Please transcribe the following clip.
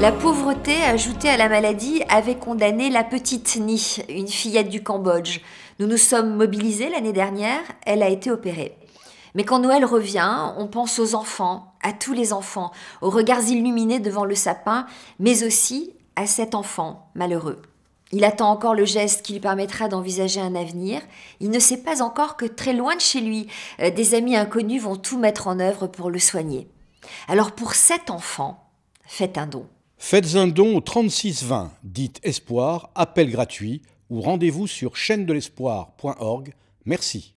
La pauvreté ajoutée à la maladie avait condamné la petite Ni, une fillette du Cambodge. Nous nous sommes mobilisés l'année dernière, elle a été opérée. Mais quand Noël revient, on pense aux enfants, à tous les enfants, aux regards illuminés devant le sapin, mais aussi à cet enfant malheureux. Il attend encore le geste qui lui permettra d'envisager un avenir. Il ne sait pas encore que très loin de chez lui, euh, des amis inconnus vont tout mettre en œuvre pour le soigner. Alors pour cet enfant, faites un don. Faites un don au 3620, dites Espoir, appel gratuit, ou rendez-vous sur chaîne Merci.